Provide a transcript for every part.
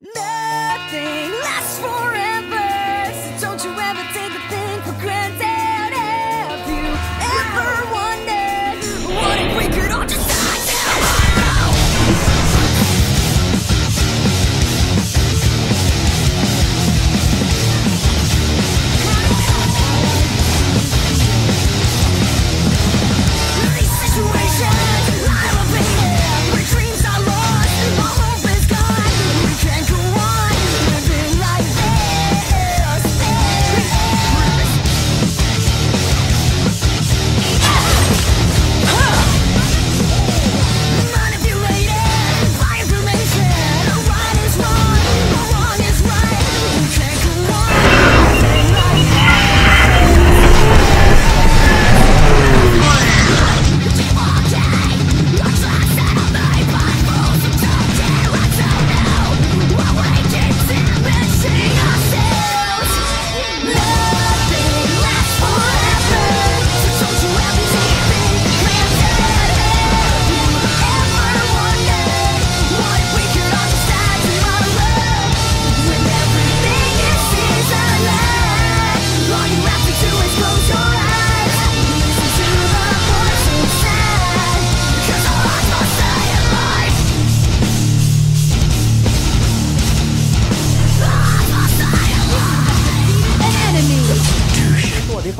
Nothing lasts forever.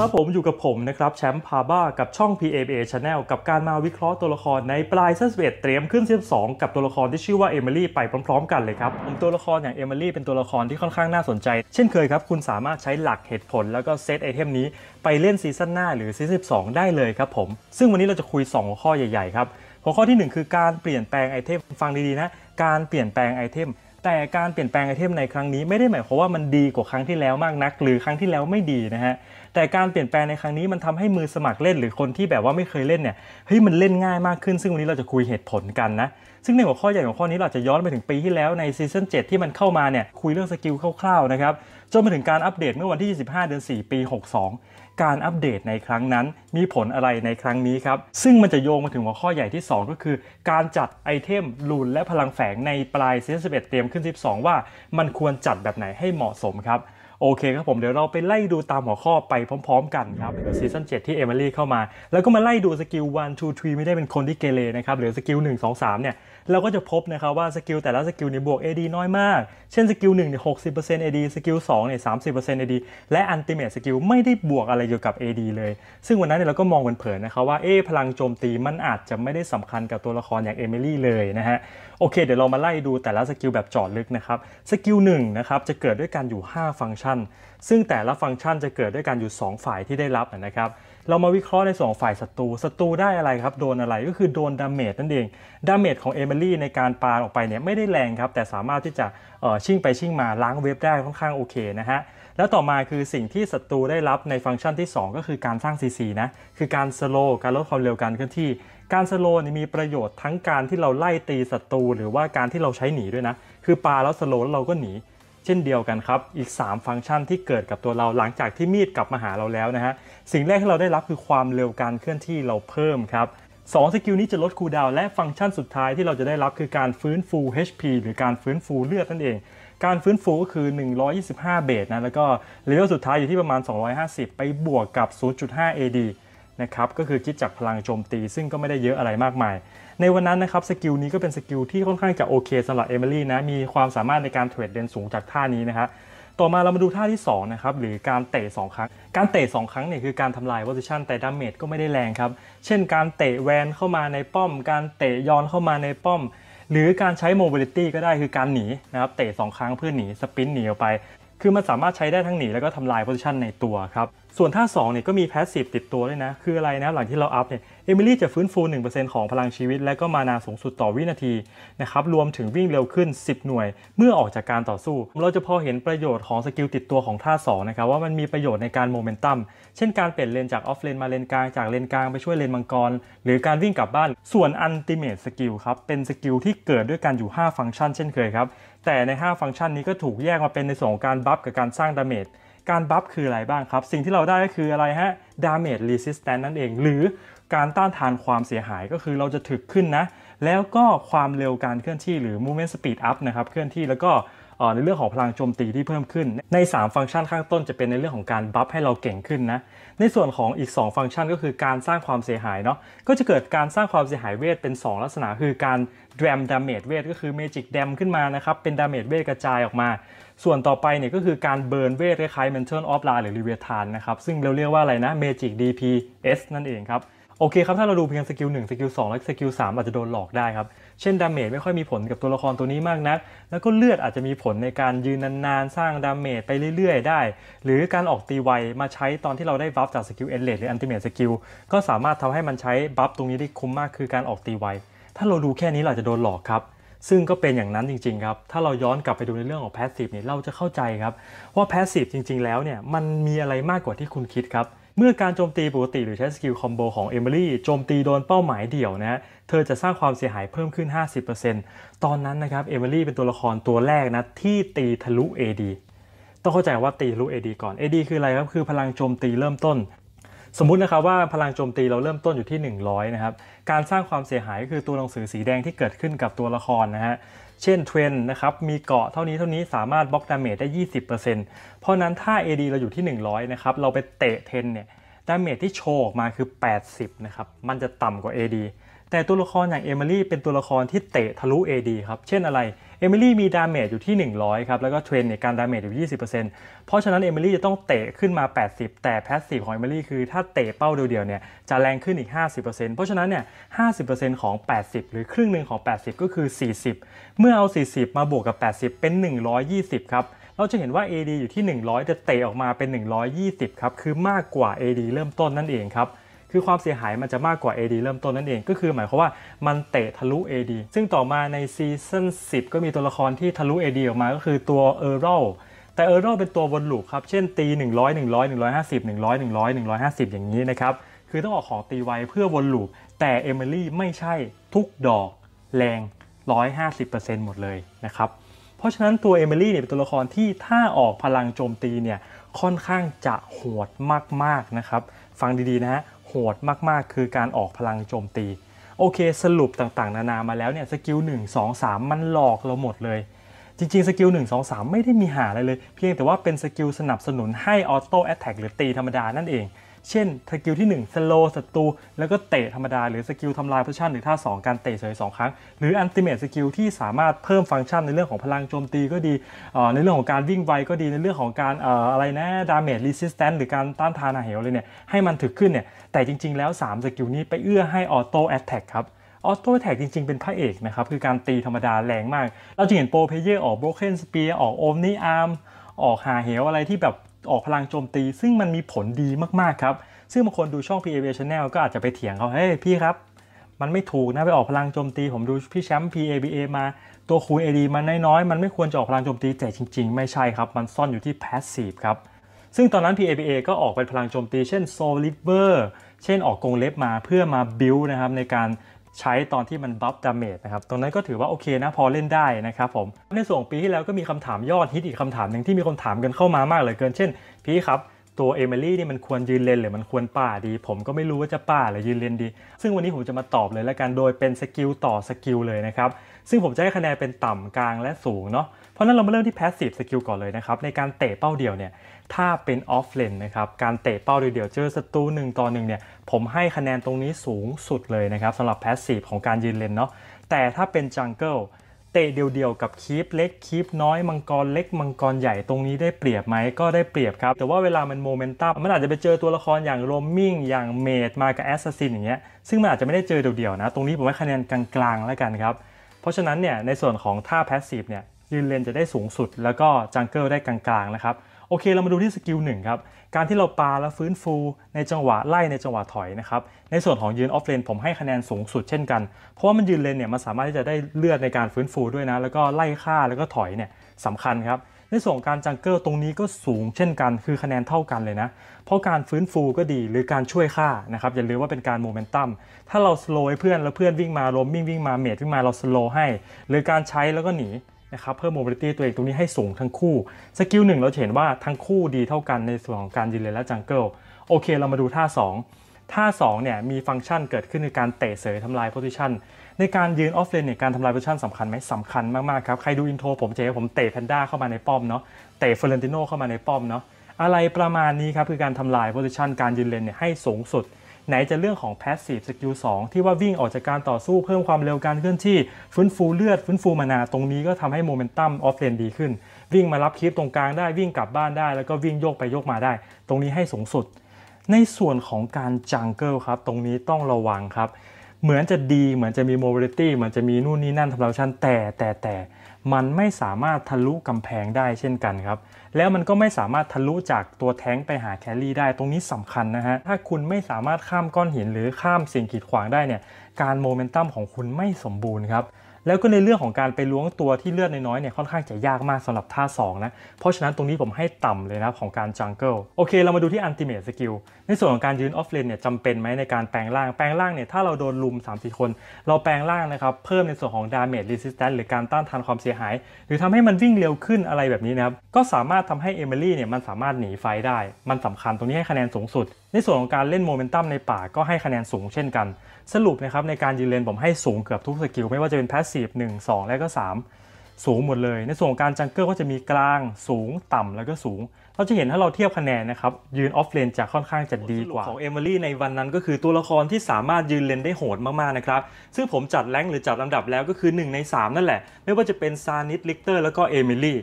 ครับผมอยู่กับผมนะครับแชมป์พาบ้ากับช่อง PABA Channel กับการมาวิเคราะห์ตัวละครในปลายซีซั่น1เตรียมขึ้นซีซั่น2กับตัวละครที่ชื่อว่าเอมิลี่ไปพร้อมๆ กันเลยครับผมตัวละครอย่างเอมิลี่เป็นตัวละครที่ค่อนข้างน่าสนใจ เช่นเคยครับคุณสามารถใช้หลักเหตุผลแล้วก็เซตไอเทมนี้ ไปเล่นซีซั่นหน้าหรือซีซั่น2ได้เลยครับผม ซึ่งวันนี้เราจะคุย2หัวข้อใหญ่ๆครับหัวข้อที่ 1 คือการเปลี่ยนแปลงไอเทมฟังดีๆนะ การเปลี่ยนแปลงไอเทมแต่การเปลี่ยนแปลงไอเทมในครั้งนี้ไม่ได้หมายความว่ามันดีกว่าครั้งที่แล้วมากนัก หรือครั้งที่แล้วไม่ดีนะฮะแต่การเปลี่ยนแปลงในครั้งนี้ มันทำให้มือสมัครเล่นหรือคนที่แบบว่าไม่เคยเล่นเนี่ยเฮ้ยมันเล่นง่ายมากขึ้น ซึ่งวันนี้เราจะคุยเหตุผลกันนะซึ่งในหัวข้อใหญ่ของข้อนี้เราจะย้อนไปถึงปีที่แล้วในซีซั่น7ที่มันเข้ามาเนี่ยคุยเรื่องสกิลคร่าวๆนะครับจนมาถึงการอัปเดตเมื่อวันที่ 25เดือน4ปี 62 การอัปเดตในครั้งนั้นมีผลอะไรในครั้งนี้ครับซึ่งมันจะโยงมาถึงหัวข้อใหญ่ที่ 2 ก็คือ การจัดไอเทมลูนและพลังแฝงในปลายซีซั่น11 เตรียมขึ้น 12 ว่ามันควรจัดแบบไหนให้เหมาะสมครับโอเคครับผมเดี๋ยวเราไปไล่ดูตามหัวข้อไปพร้อมๆกันครับซีซั่น7ที่เอมิลี่เข้ามา แล้วก็มาไล่ดูสกิล1 2 3 ไม่ได้เป็นคนที่เกเรนะครับหรือสกิล1 2 3 เนี่ยเราก็จะพบนะครับว่าสกิลแต่ละสกิลเนี่ยบวก AD น้อยมาก เช่นสกิล1เนี่ยหกสิบเปอร์เซ็นต์ AD สกิลสองเนี่ยสามสิบเปอร์เซ็นต์ AD และอันติเมตสกิลไม่ได้บวกอะไรเกี่ยวกับ AD เลย ซึ่งวันนั้นเนี่ยเราก็มองเผินๆนะครับว่า เอ๊พลังโจมตีมันอาจจะไม่ได้สำคัญกับตัวละครอย่างเอมิลี่เลยนะฮะโอเคเดี๋ยวเรามาไล่ดูแต่ละสกิลแบบจอดลึกนะครับสกิลหนึ่งนะครับจะเกิดด้วยการอยู่ 5 ฟังก์ชัน ซึ่งแต่ละฟังก์ชันจะเกิดด้วยการอยู่ 2 ฝ่ายที่ได้รับนะครับเรามาวิเคราะห์ในส่วนฝ่ายศัตรู ศัตรูได้อะไรครับ โดนอะไร ก็คือโดนดาเมจนั่นเอง ดาเมจของเอมอลี่ในการปาออกไปเนี่ยไม่ได้แรงครับ แต่สามารถที่จะชิ่งไปชิ่งมาล้างเว็บได้ค่อนข้างโอเคนะฮะ แล้วต่อมาคือสิ่งที่ศัตรูได้รับในฟังก์ชันที่ 2 ก็คือการสร้าง CC นะ คือการสโลการลดความเร็วการเคลื่อนที่ การสโลนี่มีประโยชน์ทั้งการที่เราไล่ตีศัตรูหรือว่าการที่เราใช้หนีด้วยนะ คือปาแล้วสโลแล้วเราก็หนีช่นเดียวกันครับ อีก 3 ฟังก์ชันที่เกิดกับตัวเราหลังจากที่มีดกลับมาหาเราแล้วนะฮะ สิ่งแรกที่เราได้รับคือความเร็วการเคลื่อนที่เราเพิ่มครับสองสกิลนี้จะลดคูลดาวและฟังก์ชันสุดท้ายที่เราจะได้รับคือการฟื้นฟู HP หรือการฟื้นฟูเลือดนั่นเอง การฟื้นฟูก็คือ 125 เบสนะแล้วก็เลเวลสุดท้ายอยู่ที่ประมาณ 250 ไปบวกกับ0.5 AD นะครับก็คือคิดจากพลังโจมตี ซึ่งก็ไม่ได้เยอะอะไรมากมายในวันนั้นนะครับสกิลนี้ก็เป็นสกิลที่ค่อนข้างจะโอเคสำหรับเอมิลี่นะมีความสามารถในการเทรดเดนสูงจากท่านี้นะครับต่อมาเรามาดูท่าที่2นะครับหรือการเตะ2 ครั้งการเตะ2ครั้งเนี่ยคือการทำลายโพซิชันแต่ดาเมจก็ไม่ได้แรงครับเช่น การเตะแวนเข้ามาในป้อม การเตะย้อนเข้ามาในป้อม หรือการใช้โมบิลิตี้ก็ได้คือการหนีนะครับเตะ2 ครั้งเพื่อหนีสปินหนีออกไปคือมันสามารถใช้ได้ทั้งหนีแล้วก็ทำลายโพซิชันในตัวครับ ส่วนท่า2เนี่ยก็มีแพสซีฟติดตัวด้วยนะ คืออะไรนะหลังที่เราอัพเนี่ยเอมิลี่จะฟื้นฟู 1%ของพลังชีวิตและก็มานาสูงสุดต่อวินาทีนะครับรวมถึงวิ่งเร็วขึ้น 10 หน่วย เมื่อออกจากการต่อสู้ เราจะพอเห็นประโยชน์ของสกิลติดตัวของท่า2นะครับว่ามันมีประโยชน์ในการโมเมนตัมเช่นการเปลี่ยนเลนจากออฟเลนมาเลนกลาง จากเลนกลางไปช่วยเลนมังกร หรือการวิ่งกลับบ้านส่วนอันติเมตสกิลครับ เป็นสกิลที่เกิดด้วยการอยู่ 5 ฟังก์ชัน เช่นเคยครับ แต่ใน 5 ฟังก์ชันนี้ก็ถูกแยกมาเป็นในส่วนของการบัฟกับการสร้างดาเมจการบัฟคืออะไรบ้างครับสิ่งที่เราได้ก็คืออะไรฮะดาเมจรีสิสแตนนั่นเองหรือการต้านทานความเสียหายก็คือเราจะถึกขึ้นนะ แล้วก็ความเร็วการเคลื่อนที่หรือ movement speed up นะครับ เคลื่อนที่แล้วก็ในเรื่องของพลังโจมตีที่เพิ่มขึ้น ใน 3 ฟังก์ชันข้างต้นจะเป็นในเรื่องของการบัฟให้เราเก่งขึ้นนะ ในส่วนของอีก 2 ฟังก์ชันก็คือการสร้างความเสียหายเนาะ ก็จะเกิดการสร้างความเสียหายเวทเป็น 2 ลักษณะคือการแดมดาเมจเวทก็คือเมจิกแดมขึ้นมานะครับ เป็นดาเมจเวทกระจายออกมา ส่วนต่อไปเนี่ยก็คือการเบิร์นเวทคล้ายๆ m e ล t ออ o ล l าหรือรีเวทานนะครับ ซึ่งเราเรียกว่าอะไรนะ Magic DPS นั่นเองครับโอเคครับถ้าเราดูเพียงสกิล 1 สกิล 2 และสกิล 3 อาจจะโดนหลอกได้ครับเช่นดาเมจไม่ค่อยมีผลกับตัวละครตัวนี้มากนักแล้วก็เลือดอาจจะมีผลในการยืนนานๆ สร้างดาเมจไปเรื่อยๆ ได้ หรือการออกตีไวมาใช้ตอนที่เราได้บัฟจากสกิลเอนเลดหรืออันติเมทสกิลก็สามารถทำให้มันใช้บัฟตรงนี้ได้คุ้มมากคือการออกตีไวถ้าเราดูแค่นี้เราจะโดนหลอกครับซึ่งก็เป็นอย่างนั้นจริงๆครับถ้าเราย้อนกลับไปดูในเรื่องของแพสซีฟเนี่ยเราจะเข้าใจครับว่าแพสซีฟจริงๆแล้วเนี่ยมันมีอะไรมากกว่าที่คุณคิดครับเมื่อการโจมตีปกติหรือใช้สกิลคอมโบของเอมิลี่โจมตีโดนเป้าหมายเดี่ยวนะะเธอจะสร้างความเสียหายเพิ่มขึ้น 50%ตอนนั้นนะครับเอมิลี่เป็นตัวละครตัวแรกนะ ที่ตีทะลุ AD ต้องเข้าใจว่าตีทะลุ AD ก่อน AD คืออะไรครับคือพลังโจมตีเริ่มต้น สมมุตินะครับว่าพลังโจมตีเราเริ่มต้นอยู่ที่ 100 นะครับการสร้างความเสียหายก็คือตัวหนังสือสีแดงที่เกิดขึ้นกับตัวละครนะฮะเช่นเทรนนะครับมีเกาะเท่านี้เท่านี้สามารถบล็อกดาเมจได้ 20%เพราะนั้นถ้า AD เราอยู่ที่ 100นะครับเราไปเตะเทรนเนี่ยดาเมจที่โชว์ออกมาคือ 80นะครับมันจะต่ำกว่า AD แต่ตัวละครอย่างเอมิลี่เป็นตัวละครที่เตะทะลุ AD ครับ เช่นอะไรเอมิลี่มีดาเมจอยู่ที่ 100 ครับ แล้วก็เทรนเนี่ยการดาเมจอยู่ 20%เพราะฉะนั้นเอมิลี่จะต้องเตะขึ้นมา 80 แต่แพสซีฟของเอมิลี่คือถ้าเตะเป้าเดียวๆเนี่ยจะแรงขึ้นอีก 50%เพราะฉะนั้นเนี่ย50%ของ 80 หรือครึ่งหนึ่งของ 80 ก็คือ 40 เมื่อเอา 40 มาบวกกับ 80 เป็น 120ครับเราจะเห็นว่า AD อยู่ที่ 100แต่เตะออกมาเป็น 120ครับคือมากกว่า AD เริ่มต้นนั่นเองครับคือความเสียหายมันจะมากกว่า AD เริ่มต้นนั่นเอง ก็คือหมายความว่ามันเตะทะลุ AD ซึ่งต่อมาในซีซั่น10 ก็มีตัวละครที่ทะลุ AD ออกมาก็คือตัวเออร์โรแต่เออร์โรเป็นตัววนลูปครับ เช่นตี 100 100 150 100 100 150 อย่างนี้นะครับ คือต้องออกของตีไวเพื่อวนลูปแต่เอมิลี่ไม่ใช่ทุกดอกแรง 150%หมดเลยนะครับ เพราะฉะนั้นตัวเอมิลี่เนี่ยเป็นตัวละครที่ถ้าออกพลังโจมตีเนี่ยค่อนข้างจะโหดมากๆนะครับฟังดี ๆ นะฮะ โหดมากๆ คือการออกพลังโจมตี โอเคสรุปต่างๆ นานามาแล้วเนี่ย สกิล 1 2 3 มันหลอกเราหมดเลย จริง ๆ สกิล 1 2 3 ไม่ได้มีหาอะไรเลย เพียงแต่ว่าเป็นสกิลสนับสนุนให้ออโต้แอตแทกหรือตีธรรมดานั่นเองเช่นสกิลที่ 1สโลศัตรูแล้วก็เตะธรรมดาหรือสกิลทำลายพพชันหรือท่า2 การเตะเฉย2ครั้ง หรืออันติเมตสกิลที่สามารถเพิ่มฟังก์ชันในเรื่องของพลังโจมตีก็ดีในเรื่องของการวิ่งไวก็ดีในเรื่องของการอะไรนะดาเมจรีสิสแตนต์หรือการต้านทานอาเหวเลยเนี่ยให้มันถึกขึ้นเนี่ย แต่จริงๆแล้ว 3 สกิลนี้ไปเอื้อให้ออโต้แอตแทกครับออโต้แท็กจริงๆเป็นพระเอกนะครับคือการตีธรรมดาแรงมากเราจะเห็นโปรเพเยอร์ออกโบรกเกนสเปียร์ออกโอมนี่อาร์มออกหาเหวอะไรที่แบบออกพลังโจมตีซึ่งมันมีผลดีมากๆครับ ซึ่งบางคนดูช่อง PAV Channel ก็อาจจะไปเถียงเขาเฮ้ยพี่ครับ มันไม่ถูกนะไปออกพลังโจมตี ผมดูพี่แชมป์ PABA มา ตัวคูเอดีมันน้อยๆ มันไม่ควรจะออกพลังโจมตี แต่จริงๆไม่ใช่ครับ มันซ่อนอยู่ที่แพสซีฟครับซึ่งตอนนั้น PABA ก็ออกเป็นพลังโจมตี เช่นโซลิเวอร์เช่นออกกรงเล็บมาเพื่อมาบิลนะครับในการใช้ตอนที่มันบัฟดาเมจนะครับ ตรงนั้นก็ถือว่าโอเคนะพอเล่นได้นะครับผม ในส่วนปีที่แล้วก็มีคำถามยอดฮิตอีกคำถามหนึ่งที่มีคนถามกันเข้ามามากเลยเกิน เช่นพี่ครับ ตัวเอมิลี่นี่มันควรยืนเลนหรือมันควรป่าดี ผมก็ไม่รู้ว่าจะป่าหรือยืนเลนดี ซึ่งวันนี้ผมจะมาตอบเลยละกันโดยเป็นสกิลต่อสกิลเลยนะครับซึ่งผมจะให้คะแนนเป็นต่ำกลางและสูงเนาะเพราะนั้นเรามาเริ่มที่แพสซีฟสกิลก่อนเลยนะครับในการเตะเป้าเดียวเนี่ยถ้าเป็นออฟเลนนะครับ การเตะเป้าเดียวเจอศัตรู1ต่อ1เนี่ย ผมให้คะแนนตรงนี้สูงสุดเลยนะครับสำหรับแพสซีฟของการยืนเลนเนาะ แต่ถ้าเป็นจังเกิลเตะเดียวๆกับคีปเล็กคีปน้อยมังกรเล็กมังกรใหญ่ตรงนี้ได้เปรียบไหมก็ได้เปรียบครับ แต่ว่าเวลามันโมเมนตัมมันอาจจะไปเจอตัวละครอย่างโรมมิ่งอย่างเมดมากับแอสซัสซินอย่างเงี้ย ซึ่งมันอาจจะไม่ได้เจอเดียวๆนะ ตรงนี้ผมให้คะแนนกลาง ๆ แล้วกันครับ เพราะฉะนั้นเนี่ยในส่วนของท่าแพสซีฟเนี่ยยืนเลนจะได้สูงสุด แล้วก็จังเกิลได้กลางๆนะครับโอเค เรามาดูที่สกิลหนึ่งครับ การที่เราปาและฟื้นฟูในจังหวะไล่ในจังหวะถอยนะครับ ในส่วนของยืนออฟเลนผมให้คะแนนสูงสุดเช่นกัน เพราะว่ามันยืนเลนเนี่ยมันสามารถที่จะได้เลือดในการฟื้นฟูด้วยนะ แล้วก็ไล่ฆ่าแล้วก็ถอยเนี่ยสำคัญครับ ในส่วนของการจังเกิลตรงนี้ก็สูงเช่นกัน คือคะแนนเท่ากันเลยนะ เพราะการฟื้นฟูก็ดีหรือการช่วยฆ่านะครับ อย่าลืมว่าเป็นการโมเมนตัม ถ้าเราสโลว์เพื่อนแล้วเพื่อนวิ่งมาล้มวิ่งวิ่งมาเมดวิ่งมาเราสโลว์ให้ หรือการใช้แล้วก็หนีนะครับเพิ่ม mobility ตัวเองตรงนี้ให้สูงทั้งคู่สกิลหนึ่งเราเห็นว่าทั้งคู่ดีเท่ากันในส่วนของการยืนเลนและจังเกิลโอเคเรามาดูท่า 2 ท่า2เนี่ยมีฟังก์ชันเกิดขึ้นในการเตะเสยทำลายโพซิชันในการยืนออฟเลนเนี่ยการทำลายโพซิชันสำคัญไหมสำคัญมาก ๆ ครับ ใครดูอินโทรผมจะเห๊ผมเตะแพนด้าเข้ามาในป้อมเนาะเตะเฟอร์เรนติโนเข้ามาในป้อมเนาะอะไรประมาณนี้ครับ คือการทำลายโพซิชันการยืนเลนเนี่ยให้สูงสุดไหนจะเรื่องของ Passive Skill 2 ที่ว่าวิ่งออกจากการต่อสู้เพิ่มความเร็วการเคลื่อนที่ ฟื้นฟูเลือด ฟื้นฟูมานา ตรงนี้ก็ทำให้โมเมนตัมออฟเลนดีขึ้น วิ่งมารับคลิปตรงกลางได้วิ่งกลับบ้านได้ แล้วก็วิ่งโยกไปโยกมาได้ ตรงนี้ให้สูงสุด ในส่วนของการจังเกิลครับ ตรงนี้ต้องระวังครับ เหมือนจะดีเหมือนจะมีโมบิลิตี้เหมือนจะมีนู่นนี่นั่นทำเราชันแต่แต่แต่แตมันไม่สามารถทะลุกำแพงได้เช่นกันครับ แล้วมันก็ไม่สามารถทะลุจากตัวแท้งไปหาแคลรี่ได้ตรงนี้สำคัญนะฮะ ถ้าคุณไม่สามารถข้ามก้อนหินหรือข้ามสิ่งกีดขวางได้เนี่ย การโมเมนตัมของคุณไม่สมบูรณ์ครับแล้วก็ในเรื่องของการไปล้วงตัวที่เลือดน้อยๆเนี่ยค่อนข้างจะยากมากสำหรับท่า2นะ เพราะฉะนั้นตรงนี้ผมให้ต่ำเลยนะของการจังเกิลโอเค เรามาดูที่อันติเมทสกิลในส่วนของการยืนออฟเลนเนี่ยจำเป็นไหมในการแปลงร่างแปลงร่างเนี่ยถ้าเราโดนลุม3าคน เราแปลงร่างนะครับเพิ่มในส่วนของดาเมจรีสิสแตนหรือการต้านทานความเสียหาย หรือทำให้มันวิ่งเร็วขึ้นอะไรแบบนี้นะครับก็สามารถทำให้เอมิลี่เนี่ยมันสามารถหนีไฟได้มันสำคัญตรงนี้ให้คะแนนสูงสุดในส่วนของการเล่นโมเมนตัมในป่าก็ให้คะแนนสูงเช่นกัน สรุปนะครับในการยืนเลนผมให้สูงเกือบทุกสกิล ไม่ว่าจะเป็นแพสซีฟ1 2 และก็ 3 สูงหมดเลย ในส่วนของการจังเกิลก็จะมีกลาง สูงต่ำแล้วก็สูง เราจะเห็นถ้าเราเทียบคะแนนนะครับยืนออฟเลนจะค่อนข้างจะดีกว่าของเอมิลี่ในวันนั้นก็คือตัวละครที่สามารถยืนเลนได้โหดมากๆนะครับซึ่งผมจัดแรงหรือจัดลำดับแล้วก็คือ 1 ใน 3 นั่นแหละไม่ว่าจะเป็นซานิสลิกเตอร์แล้วก็เอมิลี่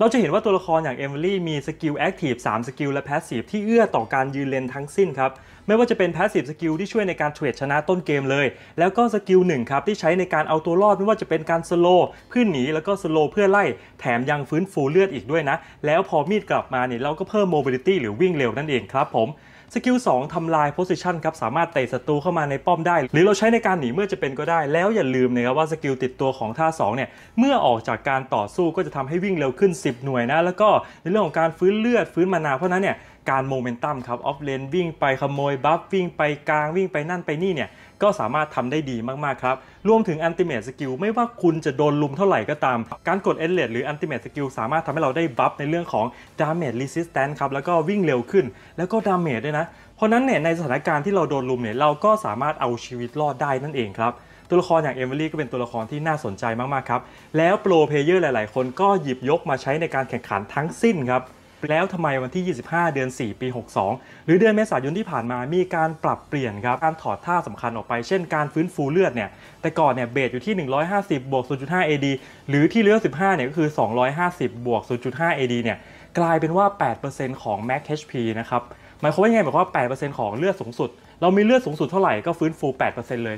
เราจะเห็นว่าตัวละครอย่างเอมิลี่มีสกิลแอคทีฟ 3 สกิลและแพสซีฟที่เอื้อต่อการยืนเลนทั้งสิ้นครับ ไม่ว่าจะเป็นแพสซีฟสกิลที่ช่วยในการเทรดชนะต้นเกมเลย แล้วก็สกิลหนึ่งครับ ที่ใช้ในการเอาตัวรอด ไม่ว่าจะเป็นการสโลเพื่อหนีแล้วก็สโลเพื่อไล่ แถมยังฟื้นฟูเลือดอีกด้วยนะ แล้วพอมีดกลับมาเนี่ยเราก็เพิ่มโมบิลิตี้หรือวิ่งเร็วนั่นเองครับผมสกิล 2ทำลายโพสิชันครับสามารถเตะศัตรูเข้ามาในป้อมได้ หรือเราใช้ในการหนีเมื่อจะเป็นก็ได้แล้วอย่าลืมนะครับว่าสกิลติดตัวของท่า2เนี่ยเมื่อออกจากการต่อสู้ก็จะทำให้วิ่งเร็วขึ้น 10 หน่วยนะ แล้วก็ในเรื่องของการฟื้นเลือดฟื้นมานาเพราะนั้นเนี่ยการโมเมนตัมครับออฟเลนวิ่งไปขโมยบัฟวิ่งไปกลางวิ่งไปนั่นไปนี่เนี่ยก็สามารถทำได้ดีมาก ๆ ครับ รวมถึง Ultimate Skill ไม่ว่าคุณจะโดนลุมเท่าไหร่ก็ตาม การกด Endless หรือ Ultimate Skill สามารถทำให้เราได้บัฟในเรื่องของ Damage Resistance ครับ แล้วก็วิ่งเร็วขึ้น แล้วก็ Damage ด้วยนะ เพราะนั้นเนี่ยในสถานการณ์ที่เราโดนลุมเนี่ยเราก็สามารถเอาชีวิตรอดได้นั่นเองครับ ตัวละครอย่างเอมิลี่ก็เป็นตัวละครที่น่าสนใจมากๆครับ แล้วโปรเพเยอร์หลาย ๆ คนก็หยิบยกมาใช้ในการแข่งขันทั้งสิ้นครับแล้วทำไมวันที่ 25 เดือน 4 ปี 62 หรือเดือนเมษายนที่ผ่านมามีการปรับเปลี่ยนครับการถอดท่าสำคัญออกไปเช่นการฟื้นฟูเลือดเนี่ยแต่ก่อนเนี่ยเบสอยู่ที่ 150บวก0.5 AD หรือที่เลือด15เนี่ยก็คือ 250บวก0.5 AD เนี่ยกลายเป็นว่า 8%ของ Max HP นะครับ หมายความว่าไงหมายความว่า 8%ของเลือดสูงสุด เรามีเลือดสูงสุดเท่าไหร่ก็ฟื้นฟู 8%เลย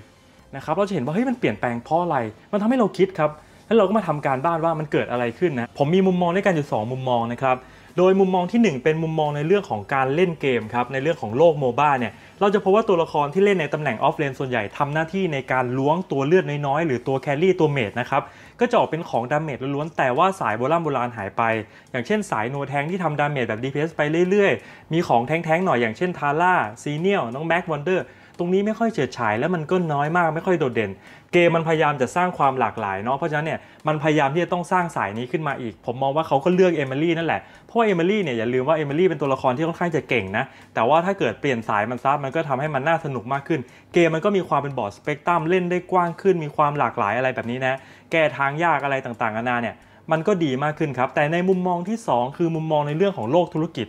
นะครับเราจะเห็นว่าเฮ้ยมันเปลี่ยนแปลงเพราะอะไรมันทำให้เราคิดครับแล้วเราก็มาทำการบ้านว่ามันเกิดอะไรขึ้นนะผมมีมุมมองด้วยกันอยู่2มุมมองนะครับโดยมุมมองที่ 1 เป็นมุมมองในเรื่องของการเล่นเกมครับในเรื่องของโลกโมบ้าเนี่ยเราจะพบว่าตัวละครที่เล่นในตำแหน่งออฟเลนส่วนใหญ่ทำหน้าที่ในการล้วงตัวเลือดน้อยๆ หรือตัวแครี่ตัวเมดนะครับก็จะออกเป็นของดาเมจล้วนแต่ว่าสายโบราณโบราณหายไป อย่างเช่นสายโนแทงที่ทำดาเมจแบบ DPS ไปเรื่อยๆ มีของแท้งๆหน่อยอย่างเช่นทาร่าซีเนียลน้องแบ็กวันเดอร์ตรงนี้ไม่ค่อยเฉิดฉายและมันก็น้อยมากไม่ค่อยโดดเด่นเกมมันพยายามจะสร้างความหลากหลายเนาะเพราะฉะนั้นเนี่ยมันพยายามที่จะต้องสร้างสายนี้ขึ้นมา อีกผมมองว่าเขาก็เลือกเอมิลี่นั่นแหละเพราะเอมิลี่เนี่ยอย่าลืมว่าเอมิลี่เป็นตัวละครที่ค่อนข้างจะเก่งนะ แต่ว่าถ้าเกิดเปลี่ยนสายมันซะมันก็ทำให้มันน่าสนุกมากขึ้น เกมมันก็มีความเป็นบอร์ดสเปกตรัมเล่นได้กว้างขึ้นมีความหลากหลายอะไรแบบนี้นะแก้ทางยากอะไรต่างๆนานาเนี่ยมันก็ดีมากขึ้นครับ แต่ในมุมมองที่ 2 คือมุมมองในเรื่องของโลกธุรกิจ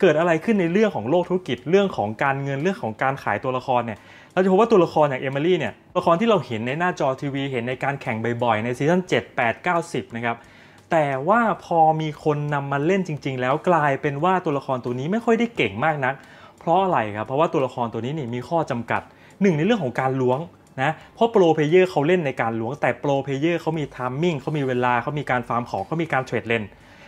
เกิดอะไรขึ้นในเรื่องของโลกธุรกิจเรื่องของการเงินเรื่องของการขายตัวละครเนี่ยเราจะพบว่าตัวละครอย่างเอมิลี่เนี่ยละครที่เราเห็นในหน้าจอทีวีเห็นในการแข่งบ่อยๆในซีซั่น7 8 9 10นะครับแต่ว่าพอมีคนนำมาเล่นจริง ๆ แล้วกลายเป็นว่าตัวละครตัวนี้ไม่ค่อยได้เก่งมากนักเพราะอะไรครับเพราะว่าตัวละครตัวนี้นี่มีข้อจำกัดหนึ่งในเรื่องของการล้วงนะเพราะโปรเพเยอร์เขาเล่นในการล้วง แต่โปรเพเยอร์เขามีทามมิ่งเขามีเวลาเขามีการฟาร์มของเขามีการเทรดเลน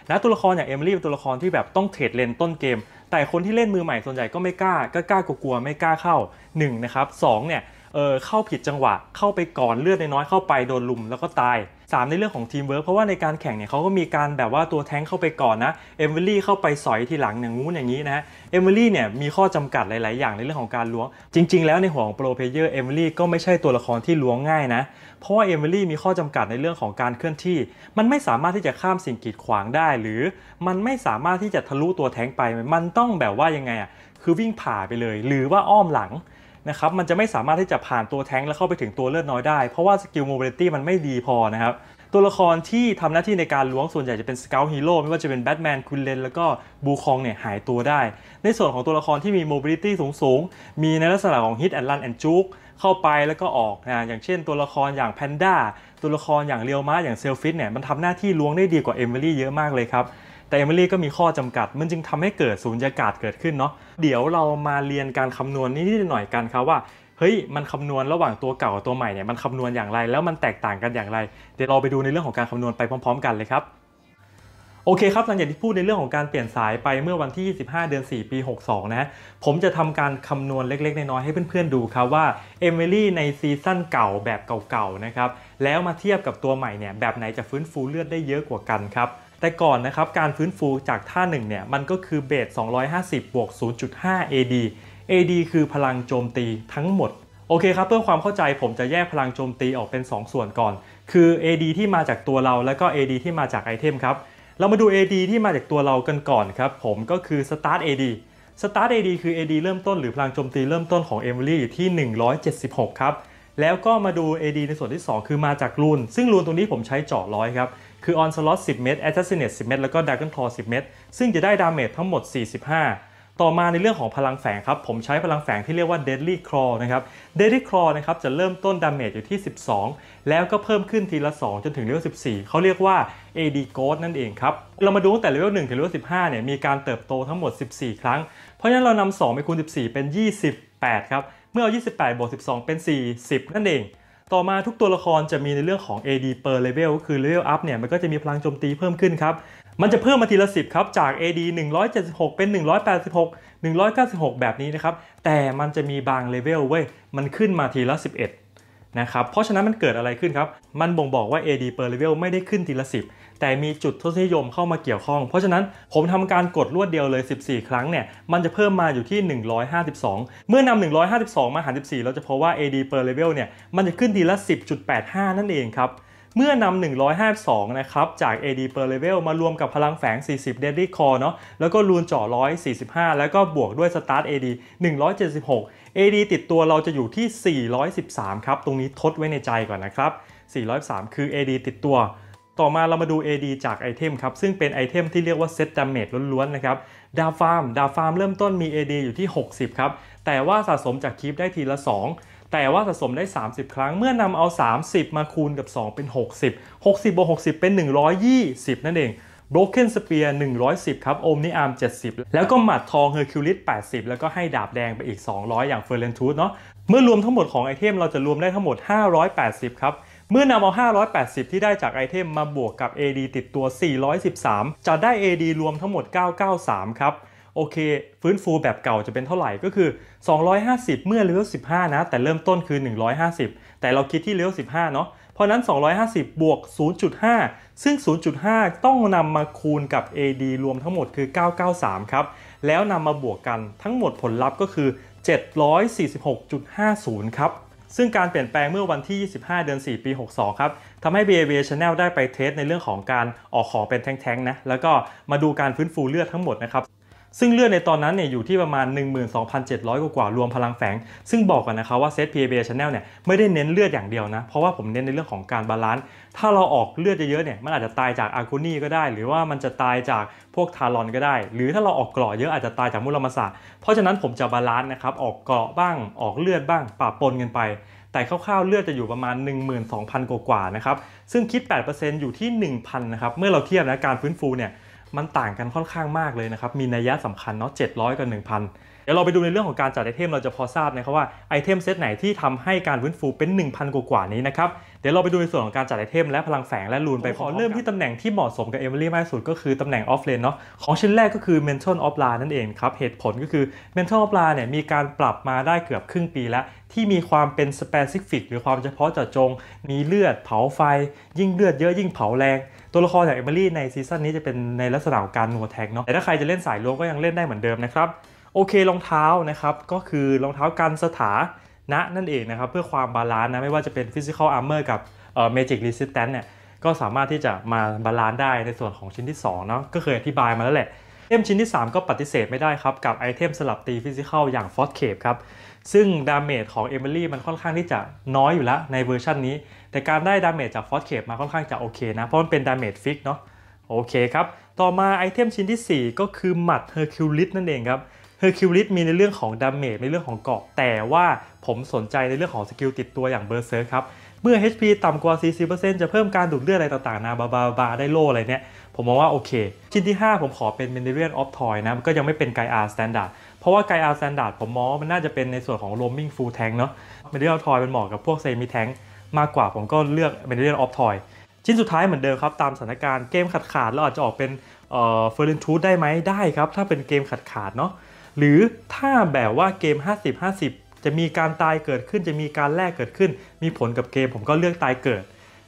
นะตัวละครอย่างเอมิลี่เป็นตัวละครที่แบบต้องเทรดเลนต้นเกมแต่คนที่เล่นมือใหม่ส่วนใหญ่ก็ไม่กล้าก็กล้ากลัวๆไม่กล้าเข้า1นะครับ2เนี่ยเออเข้าผิดจังหวะเข้าไปก่อนเลือดน้อยเข้าไปโดนลุมแล้วก็ตาย3ในเรื่องของทีมเวิร์กเพราะว่าในการแข่งเนี่ยเขาก็มีการแบบว่าตัวแท้งเข้าไปก่อนนะเอมิลี่เข้าไปสอยทีหลังอย่างงู้นอย่างนี้นะเอมิลี่เนี่ยมีข้อจำกัดหลายๆอย่างในเรื่องของการล้วง จริง ๆ แล้วในหัวของโปรเพเยอร์เอมิลี่ก็ไม่ใช่ตัวละครที่ล้วงง่ายนะเพราะว่าเอมิลี่มีข้อจำกัดในเรื่องของการเคลื่อนที่ มันไม่สามารถที่จะข้ามสิ่งกีดขวางได้ หรือมันไม่สามารถที่จะทะลุ ตัวแท้งไป มันต้องแบบว่ายังไงอ่ะ คือวิ่งผ่าไปเลยหรือว่าอ้อมหลังนะครับ มันจะไม่สามารถที่จะผ่านตัวแท้งแล้วเข้าไปถึงตัวเลือดน้อยได้ เพราะว่าสกิลโมบิลิตี้มันไม่ดีพอนะครับ ตัวละครที่ทำหน้าที่ในการล้วงส่วนใหญ่จะเป็นสเกลฮีโร่ไม่ว่าจะเป็นแบทแมนคุณเลนแล้วก็บูคองเนี่ยหายตัวได้ ในส่วนของตัวละครที่มีโมบิลิตี้สูงๆมีในลักษณะของฮิตแอนด์รันแอนด์จุกเข้าไปแล้วก็ออกนะอย่างเช่นตัวละครอย่างแพนด้าตัวละครอย่างเรียวม้าอย่างเซลฟิสเนี่ย มันทำหน้าที่ล้วงได้ดีกว่าเอมิลี่เยอะมากเลยครับแต่เอมิลี่ก็มีข้อจำกัด มันจึงทำให้เกิดสูญญากาศเกิดขึ้นเนาะเดี๋ยวเรามาเรียนการคำนวณนิดหน่อยกันครับว่า เฮ้ย มันคำนวณระหว่างตัวเก่ากับตัวใหม่เนี่ย มันคำนวณอย่างไร แล้วมันแตกต่างกันอย่างไร เดี๋ยวเราไปดูในเรื่องของการคำนวณไปพร้อมๆ กันเลยครับโอเคครับหลังจากที่พูดในเรื่องของการเปลี่ยนสายไปเมื่อวันที่ 25 เดือน 4 ปี 62นะผมจะทำการคำนวณเล็ก ๆ น้อยๆให้เพื่อน ๆ ดูครับว่าเอมิลี่ในซีซั่นเก่าแบบเก่า ๆ นะครับ แล้วมาเทียบกับตัวใหม่เนี่ย แบบไหนจะฟื้นฟูเลือดได้เยอะกว่ากันครับ แต่ก่อนนะครับ การฟื้นฟูจากท่า 1 เนี่ย มันก็คือเบส250บวก0.5 AD AD คือพลังโจมตีทั้งหมดโอเคครับเพื่อความเข้าใจผมจะแยกพลังโจมตีออกเป็น 2 ส่วนก่อน คือ AD ที่มาจากตัวเราแล้วก็ AD ที่มาจากไอเทมครับเรามาดู AD ที่มาจากตัวเรากันก่อนครับ ผมก็คือ start AD start AD คือ AD เริ่มต้นหรือพลังโจมตีเริ่มต้นของ Emily ที่ 176 ครับ แล้วก็มาดู AD ในส่วนที่ 2 คือมาจากรูนซึ่งรูนตรงนี้ผมใช้เจาะร้อยครับ คือ On Slot 10 เมตร Assassinate 10 เมตร แล้วก็ Dragon Claw 10 เมตร ซึ่งจะได้ดาเมจทั้งหมด 45ต่อมาในเรื่องของพลังแฝงครับผมใช้พลังแฝงที่เรียกว่า Deadly Claw นะครับ Deadly Claw นะครับจะเริ่มต้นดาเมจอยู่ที่ 12 แล้วก็เพิ่มขึ้นทีละ 2 จนถึงเลเวล14 เขาเรียกว่า AD Ghost นั่นเองครับ เรามาดูตั้งแต่เลเวล1ถึงเลเวล15 เนี่ยมีการเติบโตทั้งหมด 14 ครั้งเพราะฉะนั้นเรานำ 2ไปคูณ 14 เป็น 28 ครับ เมื่อเอา 28บวก12 เป็น 40 นั่นเอง ต่อมาทุกตัวละครจะมีในเรื่องของ AD per level ก็คือ level up เนี่ยมันก็จะมีพลังโจมตีเพิ่มขึ้นครับมันจะเพิ่มมาทีละ 10 ครับ จาก AD 176 เป็น 186 196 แบบนี้นะครับ แต่มันจะมีบางเลเวลเว้ยมันขึ้นมาทีละ 11 นะครับ เพราะฉะนั้นมันเกิดอะไรขึ้นครับ มันบ่งบอกว่า AD per level ไม่ได้ขึ้นทีละ 10 แต่มีจุดทศนิยมเข้ามาเกี่ยวข้อง เพราะฉะนั้นผมทำการกดรวดเดียวเลย 14 ครั้งเนี่ย มันจะเพิ่มมาอยู่ที่ 152 เมื่อนำ152 มาหาร14 เราจะพบว่า AD per level เนี่ยมันจะขึ้นทีละ 10.85 นั่นเองครับเมื่อนำ 152 นะครับ จาก AD per level มารวมกับพลังแฝง 40 deadly core เนาะแล้วก็รูนจ่อ145 แล้วก็บวกด้วย start AD 176 AD ติดตัวเราจะอยู่ที่ 413 ครับ ตรงนี้ทดไว้ในใจก่อนนะครับ413คือ AD ติดตัว ต่อมาเรามาดู AD จากไอเทมครับ ซึ่งเป็นไอเทมที่เรียกว่าเซตดาเมจล้วนๆ นะครับ ดาฟาร์ม ดาฟาร์มเริ่มต้นมี AD อยู่ที่ 60 ครับ แต่ว่าสะสมจากคลิปได้ทีละ 2แต่ว่าสะสมได้ 30 ครั้งเมื่อนำเอา 30 มาคูณกับ 2 เป็น 60 60บวก60 เป็น 120 นั่นเอง Broken Spear 110 ครับโอมนิอาร์ม70 แล้วก็หมัดทองเฮอร์คิวลิส80 แล้วก็ให้ดาบแดงไปอีก 200 อย่างเฟอร์เรนทูธเนาะเมื่อรวมทั้งหมดของไอเทมเราจะรวมได้ทั้งหมด 580 ครับ เมื่อนำเอา 580 ที่ได้จากไอเทมมาบวกกับ AD ติดตัว 413 จะได้ AD รวมทั้งหมด 993 ครับโอเค ฟื้นฟูแบบเก่าจะเป็นเท่าไหร่ ก็คือ 250 เมื่อเลี้ยว15นะ แต่เริ่มต้นคือ 150 แต่เราคิดที่เลี้ยว15 เนาะ เพราะนั้น 250 บวก 0.5 ซึ่ง 0.5 ต้องนำมาคูณกับ AD รวมทั้งหมดคือ 993 ครับ แล้วนำมาบวกกันทั้งหมดผลลัพธ์ก็คือ 746.50 ครับ ซึ่งการเปลี่ยนแปลงเมื่อวันที่ 25 เดือน4 ปี 62 ครับ ทำให้ b a v Channel ได้ไปเทสในเรื่องของการออกของเป็นแท้งๆนะแล้วก็มาดูการฟื้นฟูเลือดทั้งหมดนะครับซึ่งเลือดในตอนนั้นเนี่ยอยู่ที่ประมาณ 12,700 กว่ากว่ารวมพลังแฝง ซึ่งบอกกันนะครับว่าเซต PABA Channel เนี่ย ไม่ได้เน้นเลือดอย่างเดียวนะ เพราะว่าผมเน้นในเรื่องของการบาลานซ์ ถ้าเราออกเลือดเยอะๆ เนี่ยมันอาจจะตายจากอาร์คูนี่ก็ได้ หรือว่ามันจะตายจากพวกทารอนก็ได้ หรือถ้าเราออกกรอเยอะอาจจะตายจากมุลมาศาเพราะฉะนั้น ผมจะบาลานซ์นะครับออกกรอบ้างออกเลือดบ้างปะปนกันไป แต่คร่าวๆ เลือดจะอยู่ประมาณ 12,000 กว่าๆ นะครับ ซึ่งคิด 8%อยู่ที่ 1,000 นะครับ เมื่อเราเทียบนะการฟื้นฟูเนี่ยมันต่างกันค่อนข้างมากเลยนะครับ มีนัยยะสำคัญเนาะ 700 กับ1,000 เดี๋ยวเราไปดูในเรื่องของการจัดไอเทมเราจะพอทราบนะครับว่าไอเทมเซตไหนที่ทำให้การฟื้นฟูเป็น 1,000 กว่ากว่านี้นะครับ เดี๋ยวเราไปดูในส่วนของการจัดไอเทมและพลังแฝงและลูนไป ขอเริ่มที่ตำแหน่งที่เหมาะสมกับเอมิลี่มากที่สุดก็คือตำแหน่งออฟเลนเนาะของชิ้นแรกก็คือ Mental of l a นั่นเองครับเหตุผลก็คือ Mental of l a เนี่ยมีการปรับมาได้เกือบครึ่งปีแล้วที่มีความเป็นสเปซิฟิกหรือความเฉพาะเจาะจง มีเลือดเผาไฟ ยิ่งเลือดเยอะยิ่งเผาแรงตัวละครอย่างเอมิลี่ในซีซั่นนี้จะเป็นในลักษณะของการหนัวแท็กเนาะแต่ถ้าใครจะเล่นสายล้วงก็ยังเล่นได้เหมือนเดิมนะครับ โอเครองเท้านะครับ ก็คือรองเท้ากันสถานะนั่นเองนะครับ เพื่อความบาลานซ์นะ ไม่ว่าจะเป็นฟิสิกอลอาร์เมอร์กับเอ่อเมจิกรีส i s แ a นเนี่ยก็สามารถที่จะมาบาลานซ์ได้ในส่วนของชิ้นที่2เนาะก็เคยอธิบายมาแล้วแหละเทมชิ้นที่ 3 ก็ปฏิเสธไม่ได้ครับกับไอเทมสลับตีฟิสิกอลอย่างฟอสเคปครับซึ่งดาเมจของเอมิลี่มันค่อนข้างที่จะน้อยอยู่แล้วในเวอร์ชันนี้ แต่การได้ดาเมจจากฟอสเคปมาค่อนข้างจะโอเคนะ เพราะมันเป็นดาเมจฟิกเนาะโอเคครับ ต่อมาไอเทมชิ้นที่ 4 ก็คือ หมัดเฮอร์คิวลิสนั่นเองครับเฮอร์คิวลิสมีในเรื่องของดาเมจในเรื่องของเกาะแต่ว่าผมสนใจในเรื่องของสกิลติดตัวอย่างเบอร์เซอร์ครับ เมื่อ HP ต่ำกว่า 40%จะเพิ่มการดูดเลือดอะไรต่างๆนาบาบาบาได้โล่อะไรเนี่ยผมมองว่าโอเคชิ้นที่ 5 ผมขอเป็นเมนเดเรียนออฟทอยนะก็ยังไม่เป็นไกอาร์สแตนดาร์ดเพราะว่าไกอาร์สแตนดาร์ดผมมองมันน่าจะเป็นในส่วนของ roaming full tank เนาะ m a เดียลทอยเมันเหมาะกับพวกเซมิแท n k มากกว่าผมก็เลือกเม t เ r i a l ออฟทอยชิ้นสุดท้ายเหมือนเดิมครับตามสถานการณ์เกมขาดขาดเราอาจจะออกเป็นเฟอร์เินทูดได้ไหมได้ครับ ถ้าเป็นเกมขาดขาดเนาะหรือถ้าแบบว่าเกม 50-50 จะมีการตายเกิดขึ้น จะมีการแลกเกิดขึ้น มีผลกับเกมผมก็เลือกตายเกิด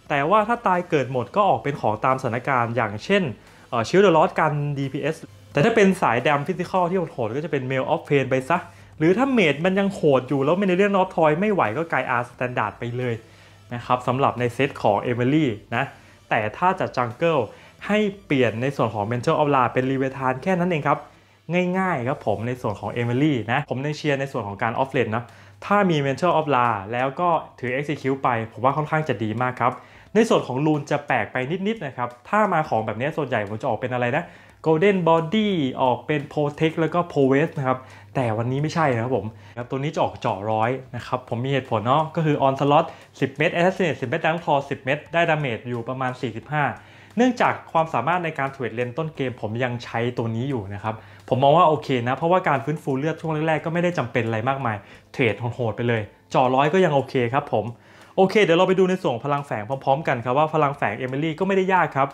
แต่ว่าถ้าตายเกิดหมดก็ออกเป็นของตามสถานการณ์ อย่างเช่นเชิลเดอะ์ลอสกัน DPS แต่ถ้าเป็นสายดำฟิสิกอลที่โหดก็จะเป็นเมลออฟเพนไปซะ หรือถ้าเมดมันยังโหดอยู่แล้วมในเรื่องออฟทอยไม่ไหวก็กลายอาร์สแตนดาร์ดไปเลยนะครับสำหรับในเซตของเอมิลี่นะ แต่ถ้าจะจังเกิลให้เปลี่ยนในส่วนของเมนเร์ออฟลาเป็นรีเวทานแค่นั้นเองครับ ง่ายๆ ครับผมในส่วนของเอมิลี่นะ ผมในเชียร์ในส่วนของการออฟเลนนะถ้ามีเมนเร์ออฟลาแล้วก็ถือ Execute ไป ผมว่าค่อนข้างจะดีมากครับในส่วนของลูนจะแปลกไปนิดๆนะครับถ้ามาของแบบนี้ส่วนใหญ่ผมจะออกเป็นอะไรนะ Golden Body ออกเป็น p r o t e c แล้วก็ p r o v e s นะครับ แต่วันนี้ไม่ใช่นะครับผมครับตัวนี้จะออกเจาะร้อยนะครับ ผมมีเหตุผลเนาะ ก็คือ On Slot 10 เมตร Assassinate 10 เมตรดังพอ10 เมตร ได้ดาเมจอยู่ประมาณ 45 เนื่องจากความสามารถในการเทรดเลนต้นเกม ผมยังใช้ตัวนี้อยู่นะครับ ผมมองว่าโอเคนะ เพราะว่าการฟื้นฟูเลือดช่วงแรกๆก็ไม่ได้จำเป็นอะไรมากมาย เทรดโหดไปเลยจ่อร้อยก็ยังโอเคครับผม โอเค เดี๋ยวเราไปดูในส่วนพลังแฝงพร้อมๆกันครับว่าพลังแฝงเอมิลี่ก็ไม่ได้ยากครับ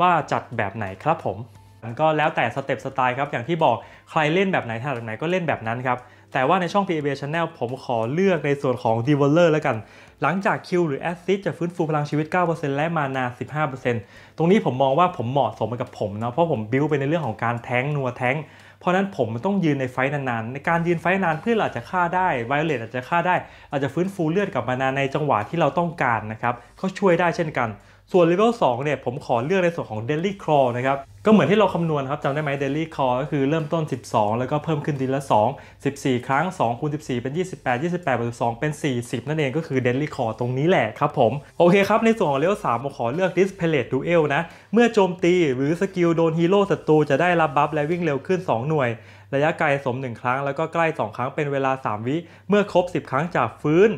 ว่าจัดแบบไหนครับผมมันก็แล้วแต่สเต็ปสไตล์ครับ อย่างที่บอกใครเล่นแบบไหนถนัดแบบไหนก็เล่นแบบนั้นครับ แต่ว่าในช่อง PAB Channel ผมขอเลือกในส่วนของ d e v o l e r แล้วกัน หลังจากคิวหรือแอซิดจะฟื้นฟูพลังชีวิต 9%และมานา 15%ตรงนี้ผมมองว่าผมเหมาะสมกับผมเนาะเพราะผมบิวไปในเรื่องของการแทงนัวแทงเพราะนั้นผมต้องยืนในไฟนานๆ ในการยืนไฟนานเพื่ออาจจะฆ่าได้ไวโอเลตอาจจะฆ่าได้ อาจจะฟื้นฟูเลือดกลับมานาในจังหวะที่เราต้องการนะครับเขาช่วยได้เช่นกันส่วนเลเวล2เนี่ยผมขอเลือกในส่วนของ Daily Crawl นะครับก็เหมือนที่เราคำนวณครับจำได้ไหม Daily Crawl ก็คือเริ่มต้น 12 แล้วก็เพิ่มขึ้นทีละ 2 14 ครั้ง2คูณ14เป็น 28 28บวก2เป็น 40 นั่นเองก็คือ Daily Crawl ตรงนี้แหละครับผม โอเคครับในส่วนของเลเวล3ผมขอเลือก Dispellate Duel นะเมื่อโจมตีหรือสกิลโดนฮีโร่ศัตรูจะได้รับบัฟและวิ่งเร็วขึ้น 2 หน่วยระยะไกลสม 1 ครั้ง แล้วก็ใกล้ 2 ครั้งเป็นเวลา3วิเมื่อครบ 10 ครั้งจากฟื้น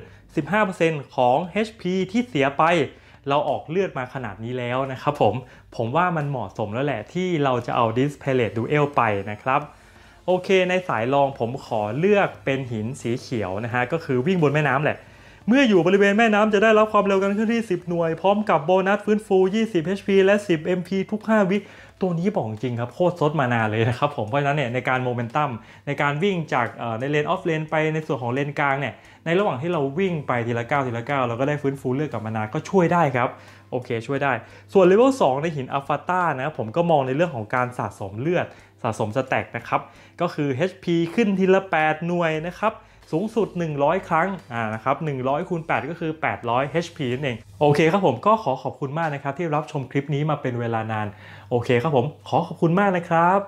15%ของ HP ที่เสียไปเราออกเลือดมาขนาดนี้แล้วนะครับผม ผมว่ามันเหมาะสมแล้วแหละที่เราจะเอา d i s p a l e Duel ไปนะครับ โอเคในสายรองผมขอเลือกเป็นหินสีเขียวนะฮะ ก็คือวิ่งบนแม่น้ำแหละเมื่ออยู่บริเวณแม่น้ำจะได้รับความเร็วกันขึ้นที่ 10 หน่วย พร้อมกับโบนัส ฟื้นฟู 20 HP และ 10 MP ทุก 5 วิตัวนี้บอกจริงครับ โคตรซดมานานเลยนะครับผมเพราะฉะนั้นเนี่ยในการโมเมนตัมในการวิ่งจากในเลนออฟเลนไปในส่วนของเลนกลางเนี่ยในระหว่างที่เราวิ่งไปทีละก้าวทีละก้าวเราก็ได้ฟื้นฟูเลือดกลับมานาก็ช่วยได้ครับ โอเค ช่วยได้ส่วนเลเวล 2 ในหินอัลฟาต้านะผมก็มองในเรื่องของการสะสมเลือดสะสมสแต็กนะครับก็คือ HP ขึ้นทีละ 8 หน่วยนะครับสูงสุด 100 ครั้ง อ่า นะครับ 100คูณ8 ก็คือ 800 HP นั่นเอง โอเคครับผมก็ขอขอบคุณมากนะครับ ที่รับชมคลิปนี้มาเป็นเวลานาน โอเคครับผม ขอขอบคุณมากนะครับ